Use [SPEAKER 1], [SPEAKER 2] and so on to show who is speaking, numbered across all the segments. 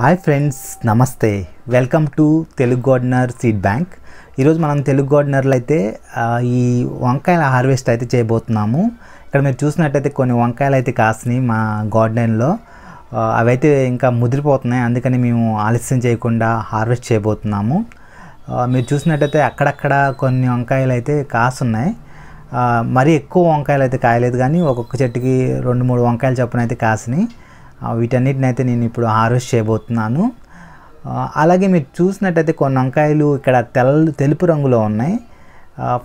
[SPEAKER 1] Hi friends నమస్తే welcome to Telugu gardener seed bank ఈరోజు మనం తెలుగు గార్డెనర్లు అయితే ఈ వంకాయల హార్వెస్ట్ అయితే చేయబోతున్నాము ఇక్కడ మీరు చూసినట్టయితే కొన్ని వంకాయలు అయితే కాసినాయి మా గార్డెన్లో అవైతే ఇంకా ముదిరిపోతున్నాయి అందుకని మేము ఆలస్యం చేయకుండా హార్వెస్ట్ చేయబోతున్నాము మీరు చూసినట్టయితే అక్కడక్కడ కొన్ని వంకాయలు అయితే కాసున్నాయి మరీ ఎక్కువ వంకాయలు అయితే కాయలేదు కానీ ఒక్కొక్క చెట్టుకి రెండు మూడు వంకాయలు చొప్పున అయితే కాసినాయి వీటన్నిటినైతే నేను ఇప్పుడు హార్వెస్ట్ చేయబోతున్నాను అలాగే మీరు చూసినట్టయితే కొన్ని వంకాయలు ఇక్కడ తెల్ల తెలుపు రంగులో ఉన్నాయి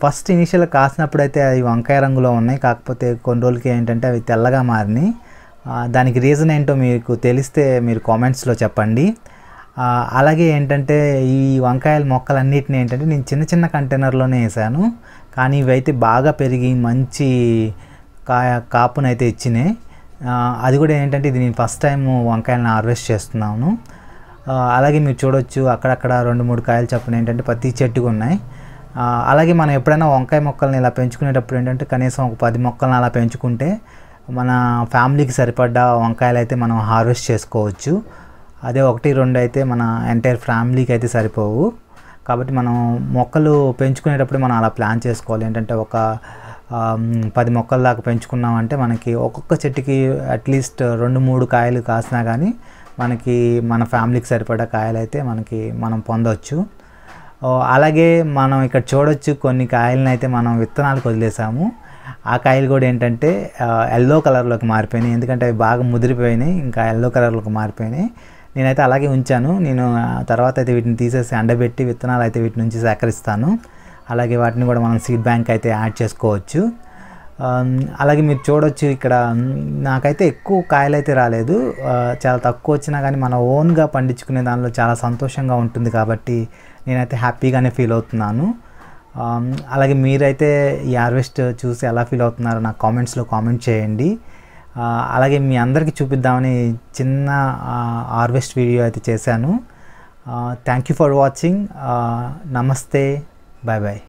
[SPEAKER 1] ఫస్ట్ ఇనిషియల్ కాసినప్పుడు అయితే అవి వంకాయ రంగులో ఉన్నాయి కాకపోతే కొన్ని రోజులకి ఏంటంటే అవి తెల్లగా మారినాయి దానికి రీజన్ ఏంటో మీకు తెలిస్తే మీరు కామెంట్స్లో చెప్పండి అలాగే ఏంటంటే ఈ వంకాయల మొక్కలన్నిటిని ఏంటంటే నేను చిన్న చిన్న కంటైనర్లోనే వేసాను కానీ ఇవైతే బాగా పెరిగి మంచి కా కాపునైతే ఇచ్చినాయి అది కూడా ఏంటంటే ఇది నేను ఫస్ట్ టైం వంకాయలను హార్వెస్ట్ చేస్తున్నాను అలాగే మీరు చూడొచ్చు అక్కడక్కడ రెండు మూడు కాయలు చప్పున ఏంటంటే ప్రతి చెట్టుకు ఉన్నాయి అలాగే మనం ఎప్పుడైనా వంకాయ మొక్కల్ని ఇలా పెంచుకునేటప్పుడు ఏంటంటే కనీసం ఒక పది మొక్కలను అలా పెంచుకుంటే మన ఫ్యామిలీకి సరిపడ్డ వంకాయలు అయితే మనం హార్వెస్ట్ చేసుకోవచ్చు అదే ఒకటి రెండు అయితే మన ఎంటైర్ ఫ్యామిలీకి అయితే సరిపోవు కాబట్టి మనం మొక్కలు పెంచుకునేటప్పుడు మనం అలా ప్లాన్ చేసుకోవాలి ఏంటంటే ఒక పది మొక్కల దాకా పెంచుకున్నామంటే మనకి ఒక్కొక్క చెట్టుకి అట్లీస్ట్ రెండు మూడు కాయలు కాసినా కానీ మనకి మన ఫ్యామిలీకి సరిపడా కాయలు అయితే మనకి మనం పొందవచ్చు అలాగే మనం ఇక్కడ చూడొచ్చు కొన్ని కాయలను అయితే మనం విత్తనాలకు వదిలేసాము ఆ కాయలు కూడా ఏంటంటే ఎల్లో కలర్లోకి మారిపోయినాయి ఎందుకంటే అవి బాగా ముదిరిపోయినాయి ఇంకా ఎల్లో కలర్లోకి మారిపోయినాయి నేనైతే అలాగే ఉంచాను నేను తర్వాత అయితే వీటిని తీసేసి ఎండబెట్టి విత్తనాలు అయితే వీటి నుంచి సేకరిస్తాను అలాగే వాటిని కూడా మనం సీడ్ బ్యాంక్ అయితే యాడ్ చేసుకోవచ్చు um, అలాగే మీరు చూడవచ్చు ఇక్కడ um, నాకైతే ఎక్కువ కాయలు అయితే రాలేదు uh, చాలా తక్కువ వచ్చినా కానీ మన ఓన్గా పండించుకునే దానిలో చాలా సంతోషంగా ఉంటుంది కాబట్టి నేనైతే హ్యాపీగానే ఫీల్ అవుతున్నాను um, అలాగే మీరైతే ఈ హార్వెస్ట్ చూసి ఎలా ఫీల్ అవుతున్నారో నా కామెంట్స్లో కామెంట్ చేయండి uh, అలాగే మీ అందరికీ చూపిద్దామని చిన్న హార్వెస్ట్ uh, వీడియో అయితే చేశాను థ్యాంక్ యూ ఫర్ వాచింగ్ నమస్తే Bye bye.